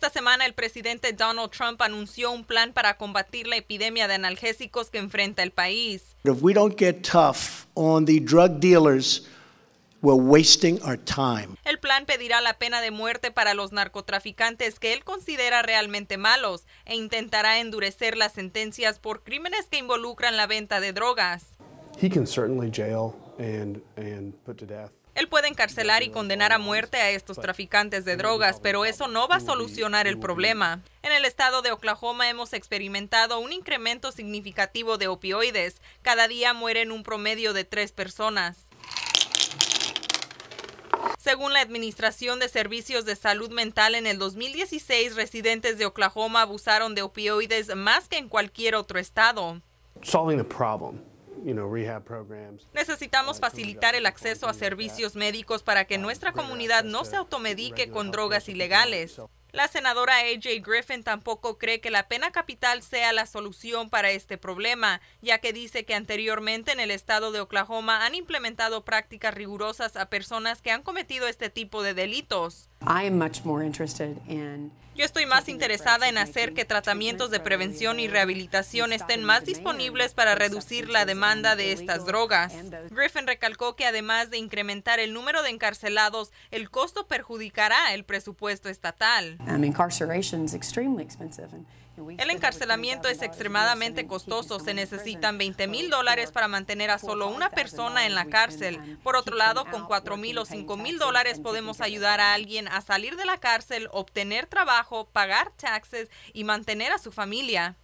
Esta semana el presidente Donald Trump anunció un plan para combatir la epidemia de analgésicos que enfrenta el país. If we don't get tough on the drug dealers, We're wasting our time. El plan pedirá la pena de muerte para los narcotraficantes que él considera realmente malos e intentará endurecer las sentencias por crímenes que involucran la venta de drogas. He can certainly jail and, and put to death. Él puede encarcelar y condenar a muerte a estos traficantes de drogas, pero eso no va a solucionar el problema. En el estado de Oklahoma hemos experimentado un incremento significativo de opioides. Cada día mueren un promedio de tres personas. Según la Administración de Servicios de Salud Mental, en el 2016 residentes de Oklahoma abusaron de opioides más que en cualquier otro estado. Necesitamos facilitar el acceso a servicios médicos para que nuestra comunidad no se automedique con drogas este ilegales. La senadora AJ Griffin tampoco cree que la pena capital sea la solución para este problema, ya que dice que anteriormente en el estado de Oklahoma han implementado prácticas rigurosas a personas que han cometido este tipo de delitos. Yo estoy más interesada en hacer que tratamientos de prevención y rehabilitación estén más disponibles para reducir la demanda de estas drogas. Griffin recalcó que además de incrementar el número de encarcelados, el costo perjudicará el presupuesto estatal. Um, el encarcelamiento es extremadamente costoso. Se necesitan 20 mil dólares para mantener a solo una persona en la cárcel. Por otro lado, con 4 mil o 5 mil dólares podemos ayudar a alguien a salir de la cárcel, obtener trabajo, pagar taxes y mantener a su familia.